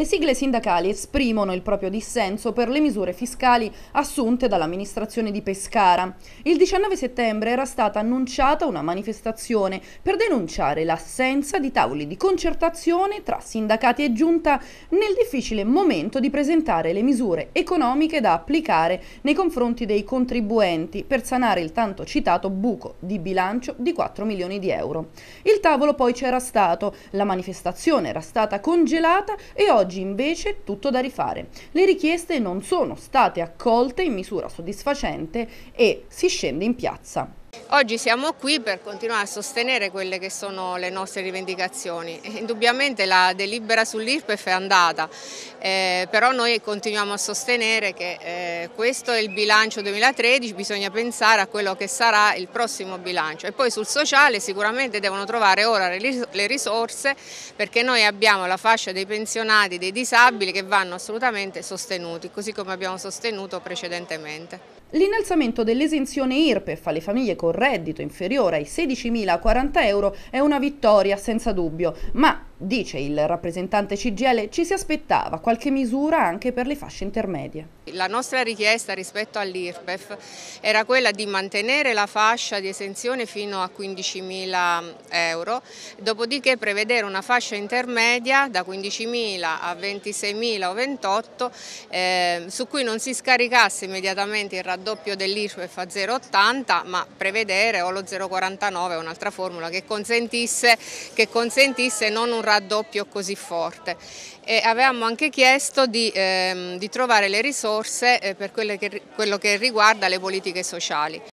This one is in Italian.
Le sigle sindacali esprimono il proprio dissenso per le misure fiscali assunte dall'amministrazione di Pescara. Il 19 settembre era stata annunciata una manifestazione per denunciare l'assenza di tavoli di concertazione tra sindacati e giunta nel difficile momento di presentare le misure economiche da applicare nei confronti dei contribuenti per sanare il tanto citato buco di bilancio di 4 milioni di euro. Il tavolo poi c'era stato, la manifestazione era stata congelata e oggi oggi invece tutto da rifare. Le richieste non sono state accolte in misura soddisfacente e si scende in piazza. Oggi siamo qui per continuare a sostenere quelle che sono le nostre rivendicazioni. Indubbiamente la delibera sull'IRPEF è andata, eh, però noi continuiamo a sostenere che eh, questo è il bilancio 2013, bisogna pensare a quello che sarà il prossimo bilancio. E poi sul sociale sicuramente devono trovare ora le risorse perché noi abbiamo la fascia dei pensionati, dei disabili che vanno assolutamente sostenuti, così come abbiamo sostenuto precedentemente. L'innalzamento dell'esenzione IRPEF alle famiglie con reddito inferiore ai 16.040 euro è una vittoria senza dubbio, ma Dice il rappresentante CGL ci si aspettava qualche misura anche per le fasce intermedie. La nostra richiesta rispetto all'IRPEF era quella di mantenere la fascia di esenzione fino a 15.000 eh, euro, dopodiché prevedere una fascia intermedia da 15.000 a 26.000 o 28 eh, su cui non si scaricasse immediatamente il raddoppio dell'IRPEF a 0,80 ma prevedere o lo 0,49 un'altra formula che consentisse, che consentisse non un raddoppio raddoppio così forte e avevamo anche chiesto di, ehm, di trovare le risorse eh, per che, quello che riguarda le politiche sociali.